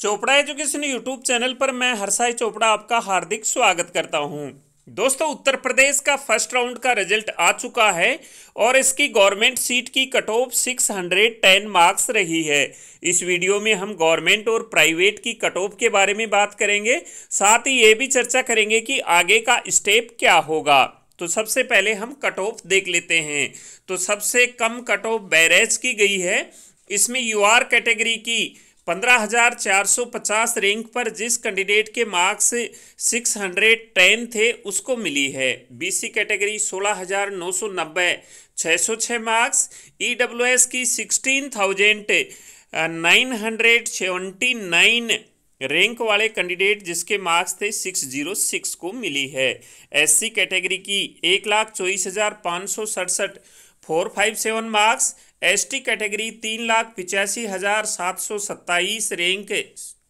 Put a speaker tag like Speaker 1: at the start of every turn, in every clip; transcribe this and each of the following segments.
Speaker 1: Chopra education YouTube channel पर मैं हरसाई चोपड़ा आपका हार्दिक स्वागत करता हूं दोस्तों उत्तर प्रदेश का फर्स्ट राउंड का रिजल्ट आ चुका है और इसकी गवर्नमेंट सीट की कट ऑफ सिक्स मार्क्स रही है इस वीडियो में हम गवर्नमेंट और प्राइवेट की कट ऑफ के बारे में बात करेंगे साथ ही ये भी चर्चा करेंगे कि आगे का स्टेप क्या होगा तो सबसे पहले हम कट ऑफ देख लेते हैं तो सबसे कम कट ऑफ बैरेज की गई है इसमें यू कैटेगरी की 15,450 रैंक पर जिस कैंडिडेट के मार्क्स 610 थे उसको मिली है BC category 16,990 606 marks EWS e की 16,979 रैंक वाले कैंडिडेट जिसके मार्क्स थे 606 को मिली है एससी कैटेगरी की एक लाख चौबीस हज़ार पाँच सौ सड़सठ four five seven marks ST category तीन लाख पिचासी हज़ार सात सौ सत्ताईस rank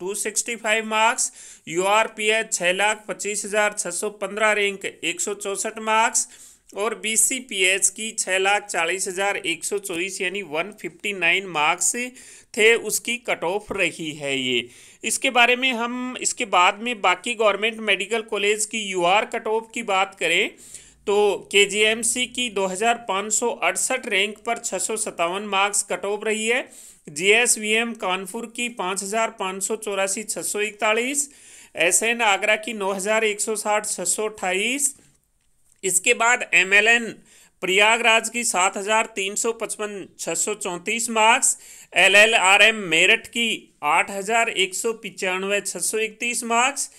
Speaker 1: two sixty five marks U R P H छः लाख पच्चीस हज़ार छः सौ पंद्रह रैंक एक सौ चौंसठ मार्क्स और बी सी पी एच की छः लाख चालीस हज़ार एक सौ चौबीस यानी वन फिफ्टी नाइन मार्क्स थे उसकी कट ऑफ रही है ये इसके बारे में हम इसके बाद में बाकी गवर्नमेंट मेडिकल कॉलेज की यू आर कट ऑफ की बात करें तो के की दो हजार पाँच सौ अड़सठ रैंक पर छः सौ मार्क्स कट ऑफ रही है G S V M Kanpur की पाँच हज़ार पाँच सौ चौरासी छः सौ इकतालीस एस एन आगरा की नौ हज़ार एक सौ साठ छः सौ अट्ठाईस इसके बाद एम एल एन प्रयागराज की सात हज़ार तीन सौ पचपन छः सौ चौंतीस marks L L R M Meerut की आठ हज़ार एक सौ पचानवे छः सौ इकतीस मार्क्स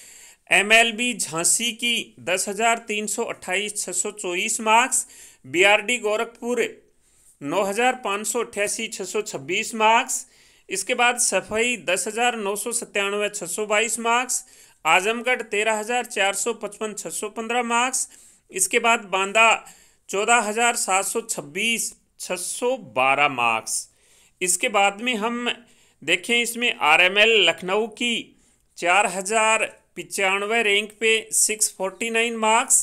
Speaker 1: एमएलबी झांसी की दस हजार तीन सौ अट्ठाईस छः सौ चौबीस मार्क्स बीआरडी गोरखपुर नौ हजार पाँच सौ अट्ठासी छः सौ छब्बीस मार्क्स इसके बाद सफाई दस हजार नौ सौ सत्तानवे छः सौ बाईस मार्क्स आजमगढ़ तेरह हजार चार सौ पचपन छः सौ पंद्रह मार्क्स इसके बाद बांदा चौदह हजार सात सौ छब्बीस छः सौ बारह मार्क्स इसके बाद में हम देखें इसमें आरएमएल लखनऊ की चार हजार पिचानवे रैंक पे सिक्स फोर्टी नाइन मार्क्स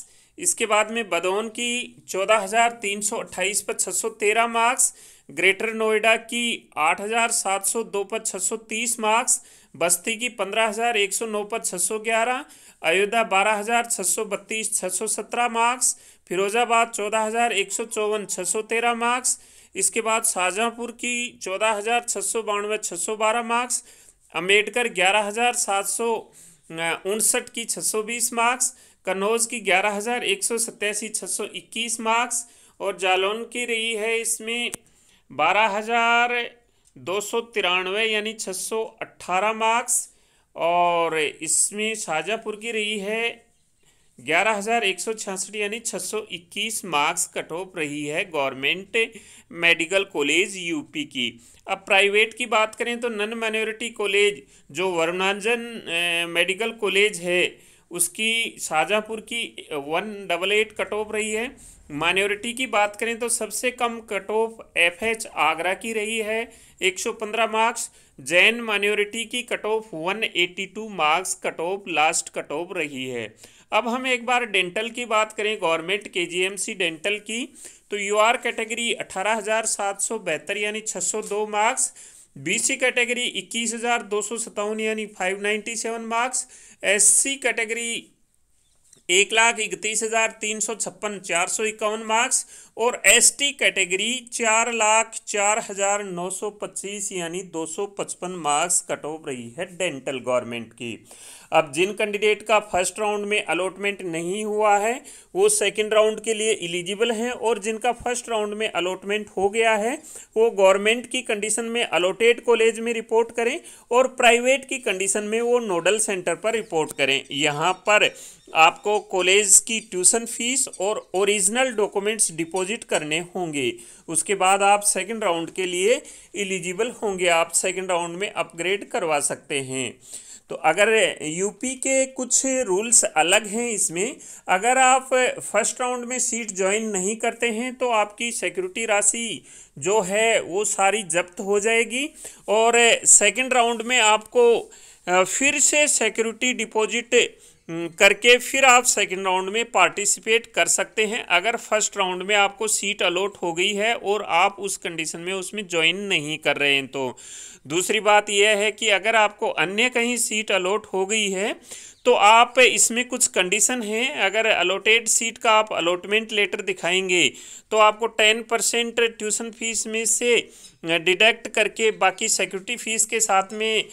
Speaker 1: इसके बाद में बदौन की चौदह हज़ार तीन सौ अट्ठाईस पर छः सौ तेरह मार्क्स ग्रेटर नोएडा की आठ हज़ार सात सौ दो पर छः सौ तीस मार्क्स बस्ती की पंद्रह हज़ार एक सौ नौ पर छः सौ ग्यारह अयोध्या बारह हज़ार छः सौ बत्तीस छः सौ सत्रह मार्क्स फिरोजाबाद चौदह हज़ार एक सौ चौवन छः सौ तेरह मार्क्स इसके बाद शाहजहाँपुर की चौदह हज़ार छः सौ बानवे छः सौ बारह मार्क्स अम्बेडकर ग्यारह हज़ार सात सौ उनसठ की 620 मार्क्स कन्नौज की ग्यारह हज़ार एक सौ सत्तासी छः सौ इक्कीस मार्क्स और जालौन की रही है इसमें बारह हज़ार दो सौ तिरानवे यानी छः सौ अट्ठारह मार्क्स और इसमें शाहजहाँपुर की रही है ग्यारह हज़ार एक सौ छियासठ यानी छः सौ इक्कीस मार्क्स कट ऑफ रही है गवर्नमेंट मेडिकल कॉलेज यूपी की अब प्राइवेट की बात करें तो नन माइनॉरिटी कॉलेज जो वर्णांजन मेडिकल कॉलेज है उसकी शाहजहाँपुर की one double eight cut off रही है माइनॉरिटी की बात करें तो सबसे कम cut off F H Agra की रही है 115 मार्क्स जैन माइनॉरिटी की cut off 182 marks cut off last cut off रही है अब हम एक बार डेंटल की बात करें गवर्नमेंट के जी डेंटल की तो यू आर कैटेगरी अठारह हज़ार सात सौ बेहतर यानी छः सौ दो मार्क्स बीसी कैटेगरी इक्कीस हज़ार दो सौ यानी five ninety seven marks SC category एक लाख इकतीस हज़ार तीन सौ छप्पन चार सौ इक्यावन मार्क्स और एसटी कैटेगरी चार लाख चार हजार नौ सौ पच्चीस यानी दो सौ पचपन मार्क्स कट ऑफ रही है डेंटल गवर्नमेंट की अब जिन कैंडिडेट का फर्स्ट राउंड में अलॉटमेंट नहीं हुआ है वो सेकंड राउंड के लिए इलिजिबल हैं और जिनका फर्स्ट राउंड में अलॉटमेंट हो गया है वो गवर्नमेंट की कंडीशन में अलॉटेड कॉलेज में रिपोर्ट करें और प्राइवेट की कंडीशन में वो नोडल सेंटर पर रिपोर्ट करें यहाँ पर आपको कॉलेज की ट्यूशन फीस और ओरिजिनल डॉक्यूमेंट्स डिपोजिट डिपॉजिट करने होंगे उसके बाद आप सेकंड राउंड के लिए एलिजिबल होंगे आप सेकंड राउंड में अपग्रेड करवा सकते हैं तो अगर यूपी के कुछ रूल्स अलग हैं इसमें अगर आप फर्स्ट राउंड में सीट ज्वाइन नहीं करते हैं तो आपकी सिक्योरिटी राशि जो है वो सारी जब्त हो जाएगी और सेकंड राउंड में आपको फिर से सिक्योरिटी डिपॉजिट हम्म, करके फिर आप सेकंड राउंड में पार्टिसिपेट कर सकते हैं अगर फर्स्ट राउंड में आपको सीट अलॉट हो गई है और आप उस कंडीशन में उसमें ज्वाइन नहीं कर रहे हैं तो दूसरी बात यह है कि अगर आपको अन्य कहीं सीट अलॉट हो गई है तो आप इसमें कुछ कंडीशन है अगर अलोटेड सीट का आप अलॉटमेंट लेटर दिखाएंगे तो आपको टेन परसेंट ट्यूशन फीस में से डिडक्ट करके बाकी सिक्योरिटी फीस के साथ में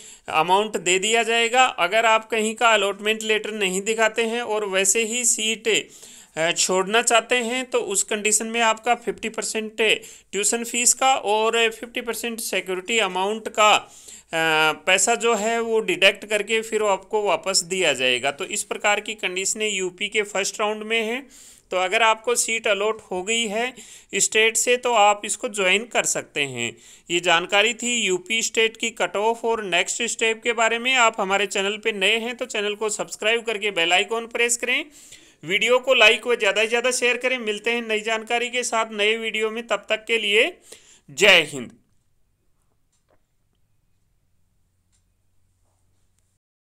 Speaker 1: अमाउंट दे दिया जाएगा अगर आप कहीं का अलॉटमेंट लेटर नहीं दिखाते हैं और वैसे ही सीट छोड़ना चाहते हैं तो उस कंडीशन में आपका फिफ्टी परसेंट ट्यूशन फीस का और फिफ्टी परसेंट सिक्योरिटी अमाउंट का पैसा जो है वो डिडक्ट करके फिर आपको वापस दिया जाएगा तो इस प्रकार की कंडीशनें यूपी के फर्स्ट राउंड में हैं तो अगर आपको सीट अलॉट हो गई है स्टेट से तो आप इसको ज्वाइन कर सकते हैं ये जानकारी थी यूपी स्टेट की कट ऑफ और नेक्स्ट स्टेप के बारे में आप हमारे चैनल पे नए हैं तो चैनल को सब्सक्राइब करके बेल आइकॉन प्रेस करें वीडियो को लाइक व ज़्यादा से ज़्यादा शेयर करें मिलते हैं नई जानकारी के साथ नए वीडियो में तब तक के लिए जय हिंद